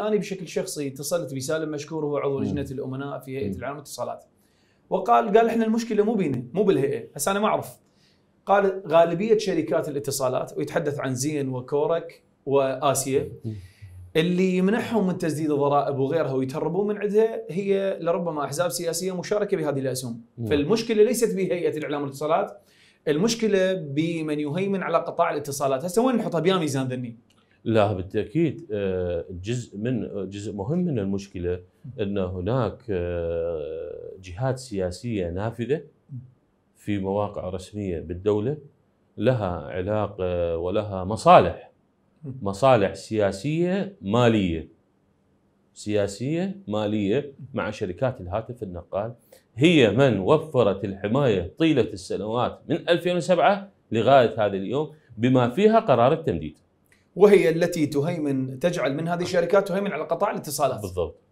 أنا بشكل شخصي اتصلت بسالم مشكور وهو عضو لجنة الأمناء في هيئة العالم الاتصالات وقال قال احنا المشكلة مو بينا مو بالهيئة هسه أنا ما أعرف قال غالبية شركات الاتصالات ويتحدث عن زين وكورك وآسيا اللي يمنحهم من تسديد الضرائب وغيرها ويتهربون من عندها هي لربما احزاب سياسيه مشاركه بهذه الاسهم، فالمشكله ليست بهيئه الاعلام والاتصالات المشكله بمن يهيمن على قطاع الاتصالات، هسه وين نحطها بيا ميزان ذني؟ لا بالتاكيد آه، جزء من جزء مهم من المشكله ان هناك آه، جهات سياسيه نافذه في مواقع رسميه بالدوله لها علاقه آه، ولها مصالح مصالح سياسيه ماليه سياسيه ماليه مع شركات الهاتف النقال هي من وفرت الحمايه طيله السنوات من 2007 لغايه هذا اليوم بما فيها قرار التمديد وهي التي تهيمن تجعل من هذه الشركات تهيمن على قطاع الاتصالات بالضبط